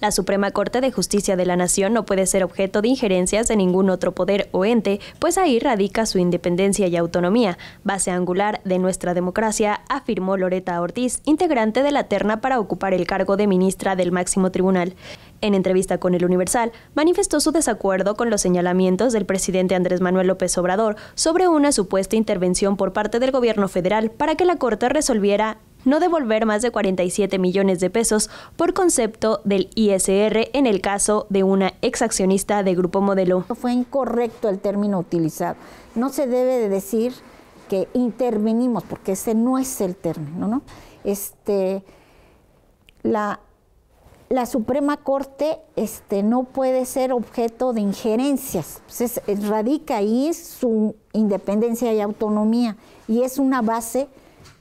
La Suprema Corte de Justicia de la Nación no puede ser objeto de injerencias de ningún otro poder o ente, pues ahí radica su independencia y autonomía, base angular de nuestra democracia, afirmó Loreta Ortiz, integrante de la terna para ocupar el cargo de ministra del máximo tribunal. En entrevista con el Universal, manifestó su desacuerdo con los señalamientos del presidente Andrés Manuel López Obrador sobre una supuesta intervención por parte del gobierno federal para que la Corte resolviera no devolver más de 47 millones de pesos por concepto del ISR en el caso de una exaccionista de Grupo Modelo. Fue incorrecto el término utilizado. No se debe de decir que intervenimos, porque ese no es el término, ¿no? Este, la, Suprema Corte este, no puede ser objeto de injerencias. Se radica ahí su independencia y autonomía y es una base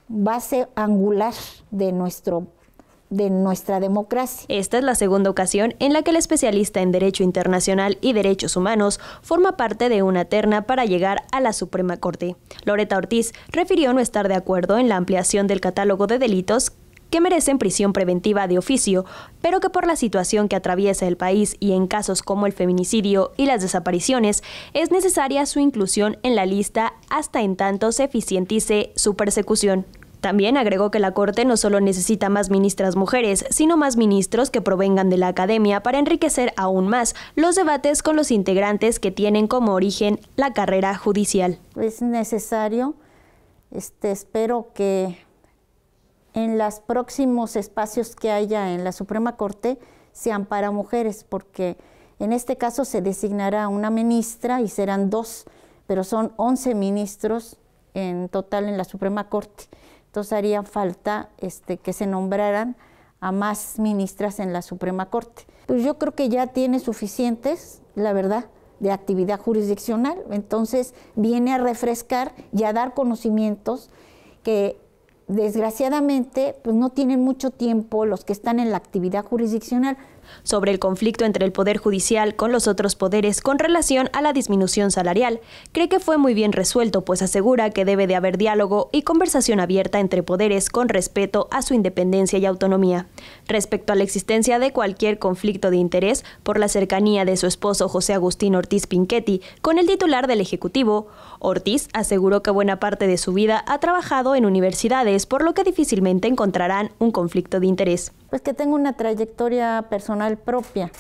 base angular de nuestro de nuestra democracia. Esta es la segunda ocasión en la que el especialista en Derecho Internacional y Derechos Humanos forma parte de una terna para llegar a la Suprema Corte. Loreta Ortiz refirió no estar de acuerdo en la ampliación del catálogo de delitos que merecen prisión preventiva de oficio, pero que por la situación que atraviesa el país y en casos como el feminicidio y las desapariciones, es necesaria su inclusión en la lista hasta en tanto se eficientice su persecución. También agregó que la Corte no solo necesita más ministras mujeres, sino más ministros que provengan de la academia para enriquecer aún más los debates con los integrantes que tienen como origen la carrera judicial. Es necesario, este, espero que en los próximos espacios que haya en la Suprema Corte sean para mujeres, porque en este caso se designará una ministra y serán dos, pero son 11 ministros en total en la Suprema Corte. Entonces haría falta este, que se nombraran a más ministras en la Suprema Corte. Pues yo creo que ya tiene suficientes, la verdad, de actividad jurisdiccional. Entonces viene a refrescar y a dar conocimientos que desgraciadamente pues no tienen mucho tiempo los que están en la actividad jurisdiccional. Sobre el conflicto entre el Poder Judicial con los otros poderes con relación a la disminución salarial, cree que fue muy bien resuelto, pues asegura que debe de haber diálogo y conversación abierta entre poderes con respeto a su independencia y autonomía. Respecto a la existencia de cualquier conflicto de interés por la cercanía de su esposo José Agustín Ortiz Pinchetti con el titular del Ejecutivo, Ortiz aseguró que buena parte de su vida ha trabajado en universidades por lo que difícilmente encontrarán un conflicto de interés. Pues que tengo una trayectoria personal propia,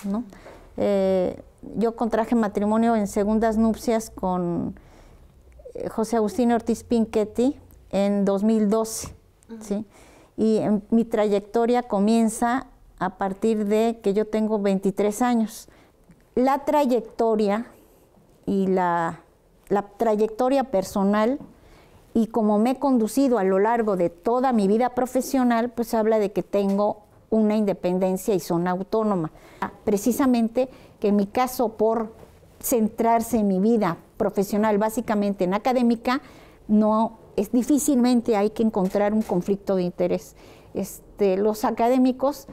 eh, yo contraje matrimonio en segundas nupcias con eh, José Agustín Ortiz Pinchetti en 2012, Y mi trayectoria comienza a partir de que yo tengo 23 años. La trayectoria y la, la trayectoria personal y como me he conducido a lo largo de toda mi vida profesional, pues habla de que tengo una independencia y zona autónoma. Ah, precisamente que en mi caso por centrarse en mi vida profesional, básicamente en académica, no es difícilmente hay que encontrar un conflicto de interés. Este, los académicos,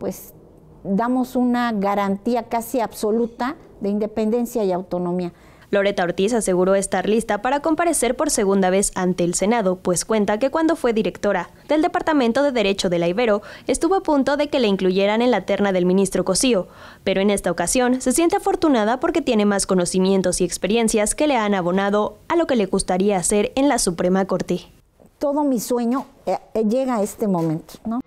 pues damos una garantía casi absoluta de independencia y autonomía. Loreta Ortiz aseguró estar lista para comparecer por segunda vez ante el Senado, pues cuenta que cuando fue directora del Departamento de Derecho de la Ibero, estuvo a punto de que le incluyeran en la terna del ministro Cosío, pero en esta ocasión se siente afortunada porque tiene más conocimientos y experiencias que le han abonado a lo que le gustaría hacer en la Suprema Corte. Todo mi sueño eh, eh, llega a este momento, ¿no?